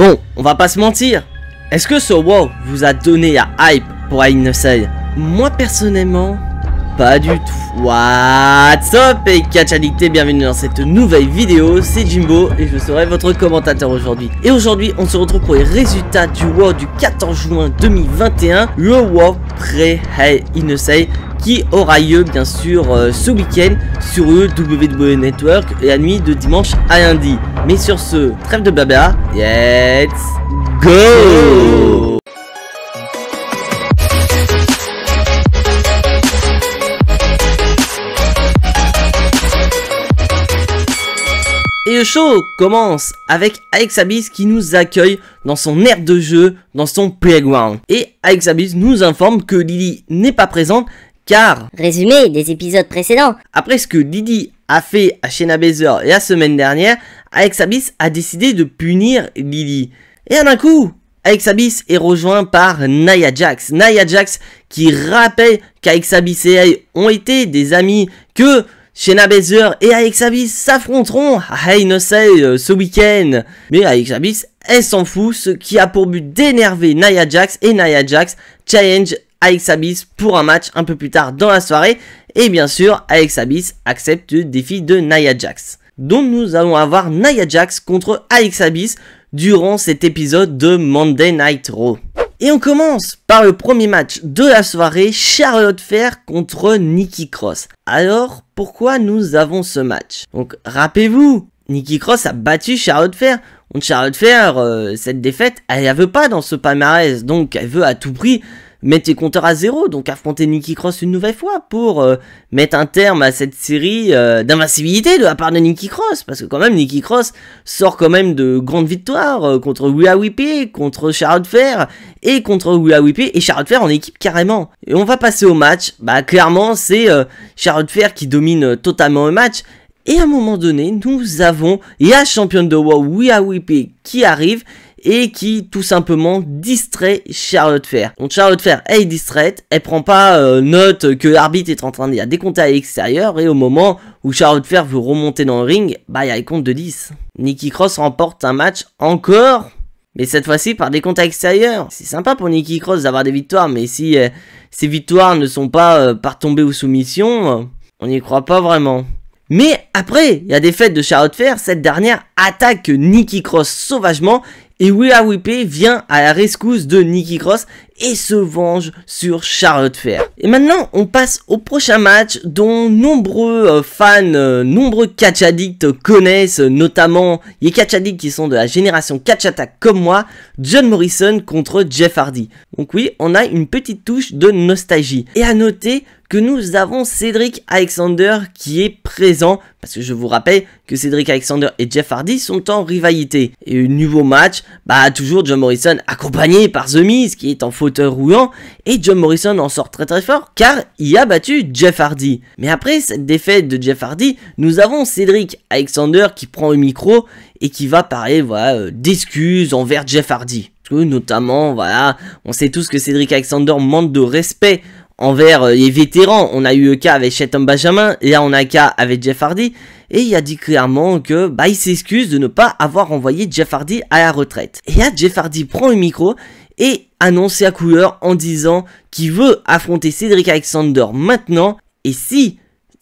Bon, on va pas se mentir. Est-ce que ce wow vous a donné à hype pour Ainosei Moi personnellement, pas du tout. What's up et addicté, bienvenue dans cette nouvelle vidéo, c'est Jimbo et je serai votre commentateur aujourd'hui. Et aujourd'hui, on se retrouve pour les résultats du WoW du 14 juin 2021, le WoW pré-Hey qui aura lieu bien sûr euh, ce week-end sur le WWE Network la nuit de dimanche à lundi. Mais sur ce, trêve de blabla, let's go Et le show commence avec Alex Abyss qui nous accueille dans son aire de jeu, dans son playground. Et Alex Abyss nous informe que Lily n'est pas présente car... Résumé des épisodes précédents. Après ce que Didi a fait à Shayna Baszler la semaine dernière, Alexa a décidé de punir Didi. Et en un coup, Alexa est rejoint par Nia Jax. Nia Jax qui rappelle qu'Alexa et elle ont été des amis, que Shayna Baszler et Alexa Bliss s'affronteront à Say euh, ce week-end. Mais Alexa elle s'en fout, ce qui a pour but d'énerver Nia Jax et Nia Jax challenge Alex Abyss pour un match un peu plus tard dans la soirée. Et bien sûr, Alex Abyss accepte le défi de Nia Jax. Donc nous allons avoir Nia Jax contre Alex Abyss durant cet épisode de Monday Night Raw. Et on commence par le premier match de la soirée, Charlotte Fair contre Nikki Cross. Alors, pourquoi nous avons ce match Donc, rappelez-vous, Nikki Cross a battu Charlotte Fair Donc, Charlotte Fair euh, cette défaite, elle la veut pas dans ce palmarès. Donc, elle veut à tout prix mettre tes compteurs à zéro, donc affronter Nikki Cross une nouvelle fois pour euh, mettre un terme à cette série euh, d'invincibilité de la part de Nikki Cross, parce que quand même Nikki Cross sort quand même de grandes victoires euh, contre Wii contre Charlotte Fair et contre Wii et Charlotte Fair en équipe carrément. Et on va passer au match, bah clairement c'est Charlotte Fair qui domine totalement le match. Et à un moment donné, nous avons la championne de WoW, AWIP qui arrive et qui tout simplement distrait Charlotte Fair. Donc Charlotte Fair est distraite, elle prend pas euh, note que l'arbitre est en train d'y des décompter à l'extérieur et au moment où Charlotte fer veut remonter dans le ring, bah il y a les comptes de 10. Nikki Cross remporte un match encore mais cette fois-ci par des comptes extérieurs. C'est sympa pour Nikki Cross d'avoir des victoires, mais si euh, ces victoires ne sont pas euh, par tombée ou soumission, on n'y croit pas vraiment. Mais après, il y a des fêtes de Charlotte fer cette dernière attaque Nikki Cross sauvagement et Willa Whippé vient à la rescousse de Nicky Cross et se venge sur Charlotte Fair. Et maintenant, on passe au prochain match dont nombreux euh, fans, euh, nombreux catch addicts connaissent, notamment les catch addicts qui sont de la génération catch attack comme moi, John Morrison contre Jeff Hardy. Donc oui, on a une petite touche de nostalgie. Et à noter que nous avons Cédric Alexander qui est présent, parce que je vous rappelle que Cédric Alexander et Jeff Hardy sont en rivalité. Et nouveau match, bah toujours John Morrison accompagné par The Miz qui est en fauteuil roulant et John Morrison en sort très très fort car il a battu Jeff Hardy. Mais après cette défaite de Jeff Hardy, nous avons Cédric Alexander qui prend le micro et qui va parler voilà, euh, d'excuses envers Jeff Hardy. Parce que notamment, voilà, on sait tous que Cédric Alexander manque de respect envers euh, les vétérans. On a eu le cas avec Chetan Benjamin, là on a le cas avec Jeff Hardy, et il a dit clairement que bah il s'excuse de ne pas avoir envoyé Jeff Hardy à la retraite. Et là Jeff Hardy prend le micro et annonce à couleur en disant qu'il veut affronter Cédric Alexander maintenant, et si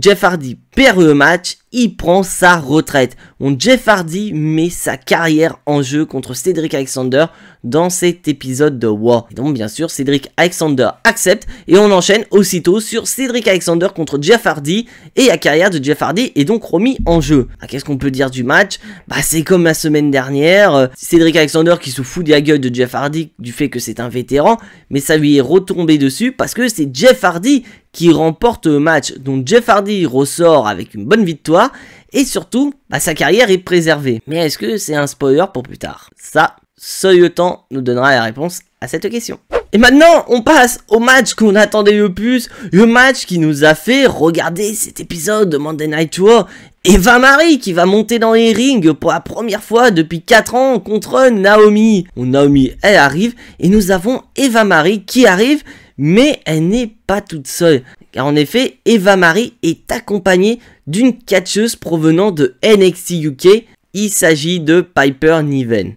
Jeff Hardy perd le match, il prend sa retraite. On Jeff Hardy met sa carrière en jeu contre Cédric Alexander dans cet épisode de War. donc bien sûr, Cédric Alexander accepte et on enchaîne aussitôt sur Cédric Alexander contre Jeff Hardy et la carrière de Jeff Hardy est donc remis en jeu. Ah, qu'est-ce qu'on peut dire du match Bah c'est comme la semaine dernière, euh, Cédric Alexander qui se fout de la gueule de Jeff Hardy du fait que c'est un vétéran, mais ça lui est retombé dessus parce que c'est Jeff Hardy qui remporte le match. Donc Jeff Hardy ressort avec une bonne victoire, et surtout, bah, sa carrière est préservée. Mais est-ce que c'est un spoiler pour plus tard Ça, seul le temps nous donnera la réponse à cette question. Et maintenant, on passe au match qu'on attendait le plus, le match qui nous a fait regarder cet épisode de Monday Night Raw. Eva Marie qui va monter dans les rings pour la première fois depuis 4 ans contre Naomi. Naomi, elle arrive et nous avons Eva Marie qui arrive, mais elle n'est pas toute seule car en effet, Eva Marie est accompagnée d'une catcheuse provenant de NXT UK. Il s'agit de Piper Niven.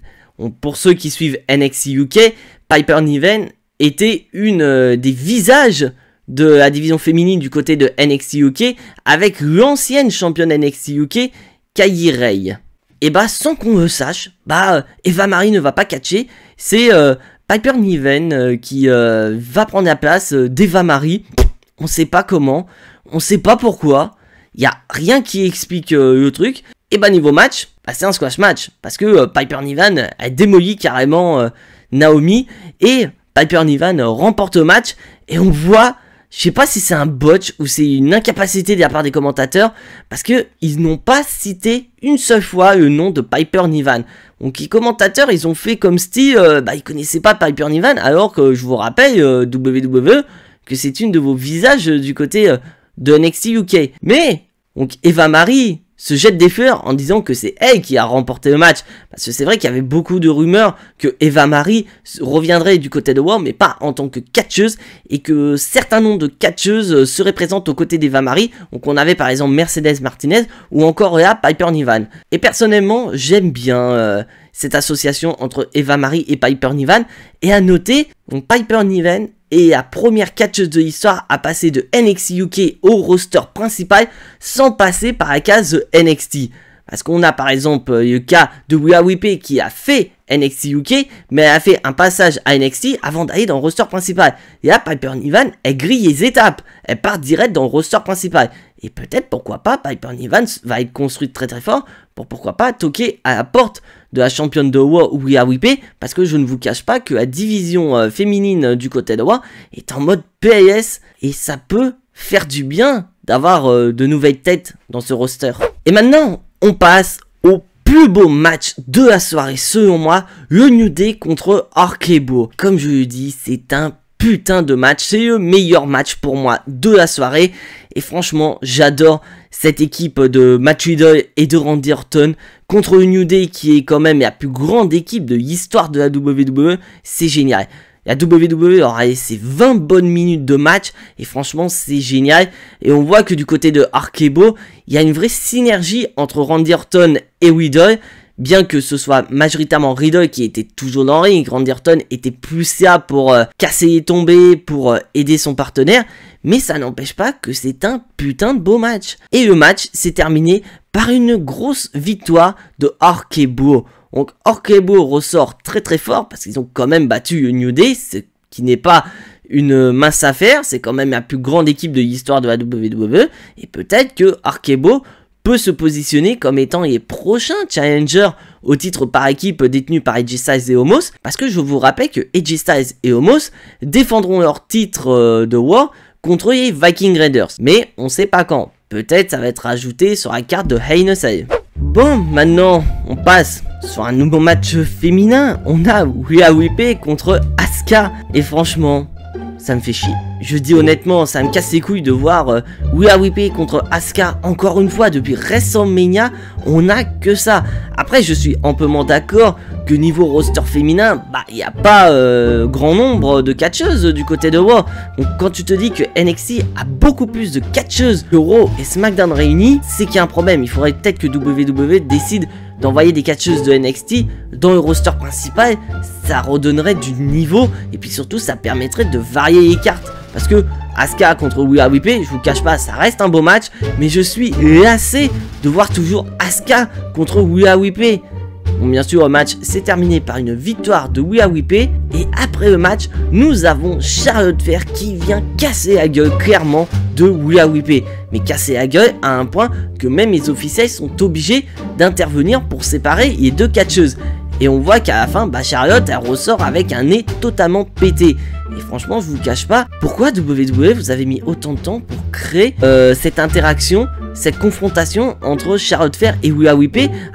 pour ceux qui suivent NXT UK, Piper Niven était une euh, des visages de la division féminine du côté de NXT UK avec l'ancienne championne NXT UK, Kairi Ray. Et eh bah sans qu'on le sache, bah euh, Eva Marie ne va pas catcher, c'est euh, Piper Niven qui va prendre la place d'Eva Marie on sait pas comment, on sait pas pourquoi, il n'y a rien qui explique euh, le truc. Et bah niveau match, bah, c'est un squash match, parce que euh, Piper Nivan a démoli carrément euh, Naomi, et Piper Nivan remporte le match, et on voit, je sais pas si c'est un botch ou c'est une incapacité de la part des commentateurs, parce que ils n'ont pas cité une seule fois le nom de Piper Nivan. Donc les commentateurs, ils ont fait comme si bah, ils connaissaient pas Piper Nivan, alors que je vous rappelle, WWE, que c'est une de vos visages euh, du côté euh, de NXT UK. Mais, donc Eva Marie se jette des fleurs en disant que c'est elle qui a remporté le match. Parce que c'est vrai qu'il y avait beaucoup de rumeurs que Eva Marie reviendrait du côté de War, mais pas en tant que catcheuse, et que certains noms de catcheuses euh, seraient présentes aux côtés d'Eva Marie. Donc on avait par exemple Mercedes Martinez ou encore là Piper Nivan. Et personnellement, j'aime bien cette association entre Eva Marie et Piper Nivan. Et à noter, donc Piper Nivan et la première catcheuse de l'histoire à passer de NXT UK au roster principal sans passer par la case NXT. Parce qu'on a par exemple le euh, cas de Wia qui a fait NXT UK, mais elle a fait un passage à NXT avant d'aller dans le roster principal. Et là, Piper Nivan, elle grille les étapes. Elle part direct dans le roster principal. Et peut-être, pourquoi pas, Piper Niven va être construite très très fort pour pourquoi pas toquer à la porte de la championne de WA Ouya Wipé, parce que je ne vous cache pas que la division euh, féminine euh, du côté de est en mode PAS, et ça peut faire du bien d'avoir de nouvelles têtes dans ce roster. Et maintenant, on passe au plus beau match de la soirée selon moi, le New Day contre Orkebo. Comme je le dis, c'est un putain de match, c'est le meilleur match pour moi de la soirée et franchement, j'adore cette équipe de Matt Riddle et de Randy Orton contre le New Day qui est quand même la plus grande équipe de l'histoire de la WWE, c'est génial. La WWE aura laissé 20 bonnes minutes de match et franchement c'est génial. Et on voit que du côté de Arkebo, il y a une vraie synergie entre Randy Orton et Riddle. Bien que ce soit majoritairement Riddle qui était toujours dans le ring, Randy Orton était plus ça pour euh, casser et tomber, pour euh, aider son partenaire. Mais ça n'empêche pas que c'est un putain de beau match. Et le match s'est terminé par une grosse victoire de Arkebo. Donc Orkebo ressort très très fort parce qu'ils ont quand même battu New Day, ce qui n'est pas une mince affaire, c'est quand même la plus grande équipe de l'histoire de la WWE, et peut-être que Arkebo peut se positionner comme étant les prochains challengers au titre par équipe détenu par Edgy et Homos, parce que je vous rappelle que Edgy et Homos défendront leur titre euh, de War contre les Viking Raiders, mais on sait pas quand. Peut-être ça va être ajouté sur la carte de Heinous Bon, maintenant, on passe sur un nouveau match féminin. On a à Wipe contre Asuka. Et franchement, ça me fait chier. Je dis honnêtement, ça me casse les couilles de voir euh, We Are contre Asuka encore une fois depuis récent Mania, on n'a que ça. Après, je suis amplement d'accord que niveau roster féminin, bah, il n'y a pas euh, grand nombre de catcheuses du côté de Raw. Donc, quand tu te dis que NXT a beaucoup plus de catcheuses que Raw et SmackDown réunis, c'est qu'il y a un problème. Il faudrait peut-être que WWE décide d'envoyer des catcheuses de NXT dans le roster principal, ça redonnerait du niveau et puis surtout ça permettrait de varier les cartes. Parce que Asuka contre Wii je vous cache pas, ça reste un beau match, mais je suis lassé de voir toujours Asuka contre Wii Bon, bien sûr, le match s'est terminé par une victoire de Wii et après le match, nous avons Charlotte Fer qui vient casser la gueule clairement de Wii mais cassé la gueule à un point que même les officiels sont obligés d'intervenir pour séparer les deux catcheuses. Et on voit qu'à la fin, bah Charlotte, ressort avec un nez totalement pété. Et franchement, je vous cache pas, pourquoi WWE vous avez mis autant de temps pour créer euh, cette interaction, cette confrontation entre Charlotte Fair et Willa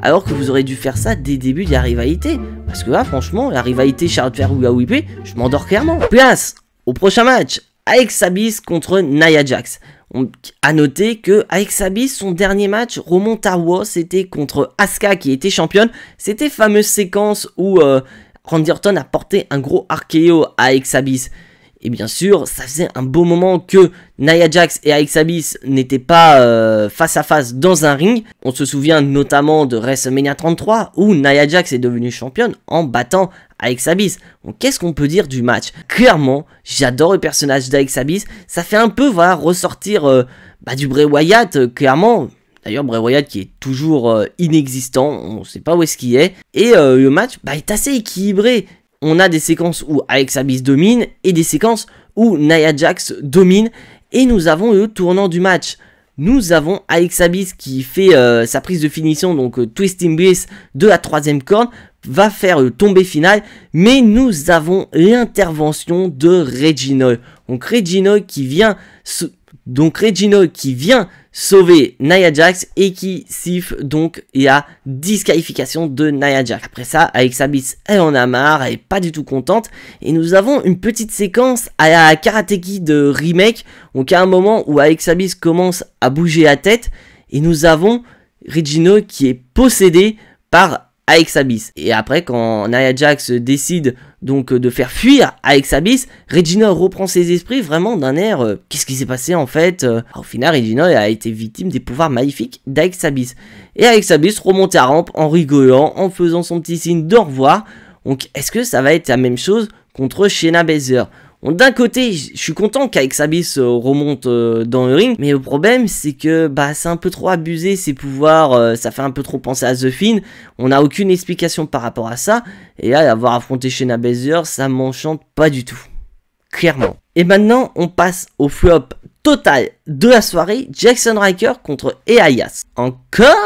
alors que vous aurez dû faire ça dès le début de la rivalité Parce que là, franchement, la rivalité Charlotte fair willa Whippé, je m'endors clairement. Place au prochain match, Alex Sabis contre Nia Jax. On, à noter que avec son dernier match remonte à c'était contre Asuka qui était championne. C'était fameuse séquence où euh, Randy Orton a porté un gros archéo à Exabis. Et bien sûr, ça faisait un beau moment que Nia Jax et Alex Abyss n'étaient pas euh, face à face dans un ring. On se souvient notamment de WrestleMania 33 où Nia Jax est devenue championne en battant Alex Abyss. qu'est-ce qu'on peut dire du match Clairement, j'adore le personnage d'Aix Abyss. Ça fait un peu voir ressortir euh, bah, du Bray Wyatt, euh, clairement. D'ailleurs, Bray Wyatt qui est toujours inexistant, on ne sait pas où est-ce qu'il est. Et le match bah, est assez équilibré on a des séquences où Alex Abyss domine et des séquences où Naya Jax domine et nous avons le tournant du match. Nous avons Alex Abyss qui fait euh, sa prise de finition, donc euh, Twisting Bliss de la troisième corne, va faire le euh, tombé final, mais nous avons l'intervention de Reginald. Donc Reginald qui vient se donc Regino qui vient sauver Nia Jax et qui siffle donc et a disqualification de Nia Jax. Après ça, Alex elle en a marre, elle est pas du tout contente. Et nous avons une petite séquence à la Karateki de remake. Donc à un moment où Alex commence à bouger la tête et nous avons Regino qui est possédé par Alex Et après, quand Nia Jax décide donc euh, de faire fuir Alex Abyss, Regina reprend ses esprits vraiment d'un air euh, qu'est-ce qui s'est passé en fait euh. Au final, Regina a été victime des pouvoirs maléfiques d'Alex Et Alex remonte à rampe en rigolant, en faisant son petit signe d'au revoir. Donc est-ce que ça va être la même chose contre Shena Bezer? d'un côté, je suis content qu'Aixabis euh, remonte euh, dans le ring, mais le problème c'est que bah c'est un peu trop abusé ses pouvoirs, euh, ça fait un peu trop penser à The On n'a aucune explication par rapport à ça, et là avoir affronté Shayna Baszler, ça m'enchante pas du tout, clairement. Et maintenant, on passe au flop total de la soirée, Jackson Riker contre Eayas. Encore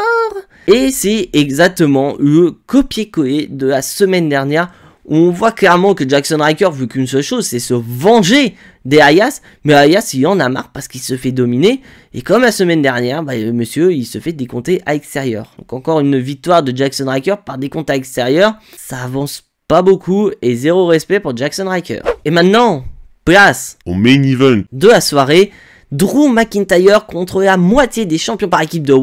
Et c'est exactement le copier-coller de la semaine dernière on voit clairement que Jackson Riker veut qu'une seule chose, c'est se venger des ayas mais Hayas il en a marre parce qu'il se fait dominer, et comme la semaine dernière, bah, euh, monsieur il se fait décompter à extérieur. Donc encore une victoire de Jackson Riker par décompte à extérieur, ça avance pas beaucoup et zéro respect pour Jackson Riker. Et maintenant, place au main event de la soirée, Drew McIntyre contre la moitié des champions par équipe de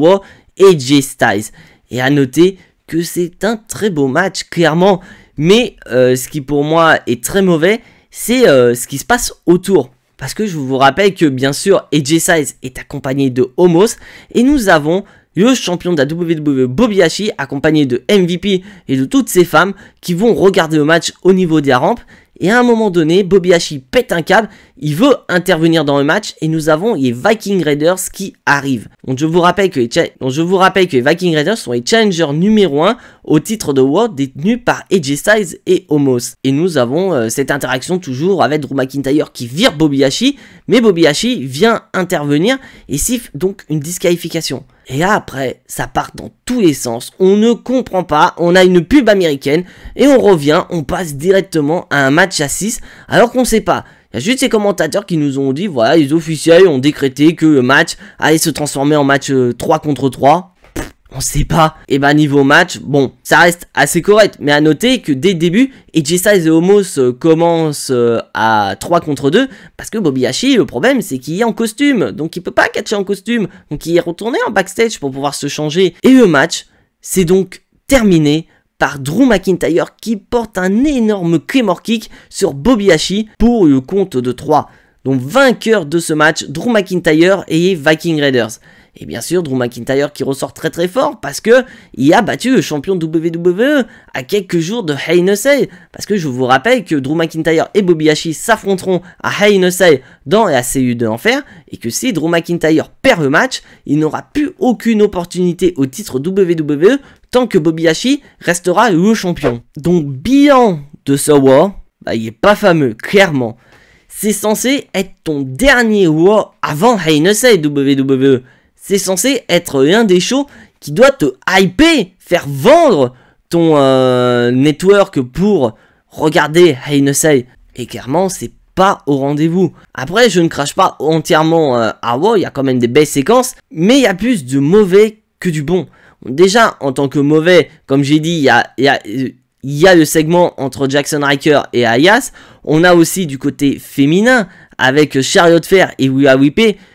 et Jay Styles. Et à noter que c'est un très beau match, clairement, mais euh, ce qui pour moi est très mauvais, c'est euh, ce qui se passe autour. Parce que je vous rappelle que bien sûr, AJ Size est accompagné de Homos. Et nous avons le champion de la WWE Bobby Hashi, accompagné de MVP et de toutes ses femmes qui vont regarder le match au niveau des rampes. Et à un moment donné, Bobby Hashi pète un câble, il veut intervenir dans le match et nous avons les Viking Raiders qui arrivent. Donc je vous rappelle que les, je vous rappelle que les Viking Raiders sont les challengers numéro 1 au titre de World détenu par AJ Size et Homos. Et nous avons euh, cette interaction toujours avec Drew McIntyre qui vire Bobby Hashi, mais Bobby Hashi vient intervenir et siffle donc une disqualification. Et après, ça part dans tous les sens. On ne comprend pas. On a une pub américaine et on revient. On passe directement à un match à 6, alors qu'on sait pas. Il y a juste ces commentateurs qui nous ont dit, voilà, les officiels ont décrété que le match allait se transformer en match 3 euh, contre 3. on sait pas. Et eh ben niveau match, bon, ça reste assez correct. Mais à noter que dès le début, et size et Homos euh, commencent euh, à 3 contre 2. Parce que Bobby Hashi, le problème, c'est qu'il est en costume. Donc il peut pas catcher en costume. Donc il est retourné en backstage pour pouvoir se changer. Et le match, c'est donc terminé par Drew McIntyre qui porte un énorme claymore kick sur Bobby Hashi pour le compte de 3. Donc vainqueur de ce match, Drew McIntyre et Viking Raiders. Et bien sûr, Drew McIntyre qui ressort très très fort parce que il a battu le champion WWE à quelques jours de Hey Parce que je vous rappelle que Drew McIntyre et Bobby Lashley s'affronteront à Hey dans la CU de l'enfer et que si Drew McIntyre perd le match, il n'aura plus aucune opportunité au titre WWE tant que Bobby Lashley restera le champion. Donc bilan de ce War, bah, il est pas fameux, clairement. C'est censé être ton dernier War avant Hey WWE c'est censé être un des shows qui doit te hyper, faire vendre ton euh, network pour regarder say Et clairement, c'est pas au rendez-vous. Après, je ne crache pas entièrement ah euh, wow, il y a quand même des belles séquences, mais il y a plus de mauvais que du bon. Déjà, en tant que mauvais, comme j'ai dit, il y a, le segment entre Jackson Riker et Ayas. On a aussi du côté féminin avec Chariot de Fer et Willa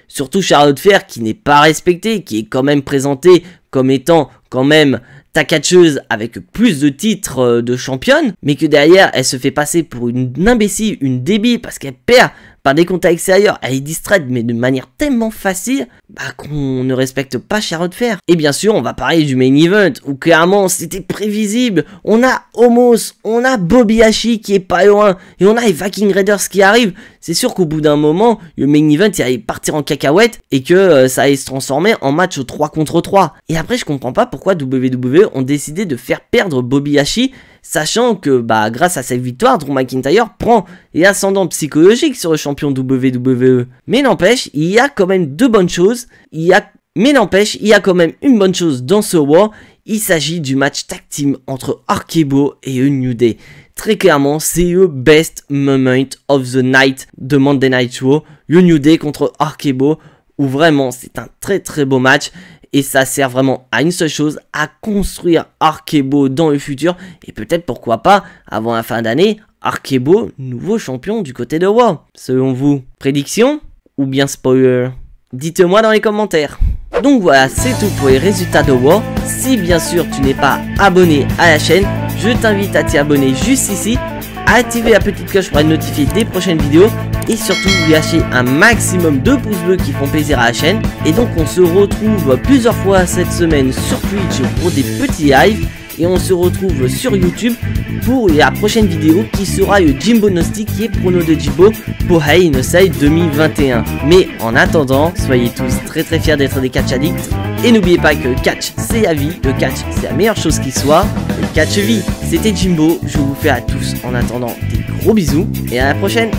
Surtout Charlotte Fer qui n'est pas respectée, qui est quand même présentée comme étant quand même ta catcheuse avec plus de titres euh, de championne, mais que derrière elle se fait passer pour une imbécile, une débile parce qu'elle perd par des contacts extérieurs, elle est distraite mais de manière tellement facile bah, qu'on ne respecte pas Charlotte fer. Et bien sûr, on va parler du main event où clairement c'était prévisible. On a Homos, on a Bobby Hashi qui est pas loin et on a les Viking Raiders qui arrivent. C'est sûr qu'au bout d'un moment, le main event il allait partir en cacahuète et que euh, ça allait se transformer en match 3 contre 3. Et après, je comprends pas pourquoi WWE ont décidé de faire perdre Bobby Hashi sachant que bah, grâce à cette victoire, Drew McIntyre prend l'ascendant psychologique sur le champion WWE. Mais n'empêche, il y a quand même deux bonnes choses. Il y a... Mais n'empêche, il y a quand même une bonne chose dans ce War. Il s'agit du match tag team entre Arkebo et A Day. Très clairement, c'est le best moment of the night de Monday Night Show. You New Day contre Arkebo où vraiment c'est un très très beau match et ça sert vraiment à une seule chose, à construire Arkebo dans le futur et peut-être pourquoi pas avant la fin d'année, Arkebo nouveau champion du côté de WoW. Selon vous, prédiction ou bien spoiler Dites-moi dans les commentaires. Donc voilà, c'est tout pour les résultats de WoW. Si bien sûr tu n'es pas abonné à la chaîne, je t'invite à t'y abonner juste ici, à activer la petite cloche pour être notifié des prochaines vidéos et surtout vous lâchez un maximum de pouces bleus qui font plaisir à la chaîne. Et donc on se retrouve plusieurs fois cette semaine sur Twitch pour des petits lives et on se retrouve sur YouTube pour la prochaine vidéo qui sera le Jimbo Gnostic qui est prono de Jimbo pour Hey Inosai 2021. Mais en attendant, soyez tous très très fiers d'être des catch addicts et n'oubliez pas que le catch c'est la vie, le catch c'est la meilleure chose qui soit, le catch vie. C'était Jimbo, je vous fais à tous en attendant des gros bisous et à la prochaine.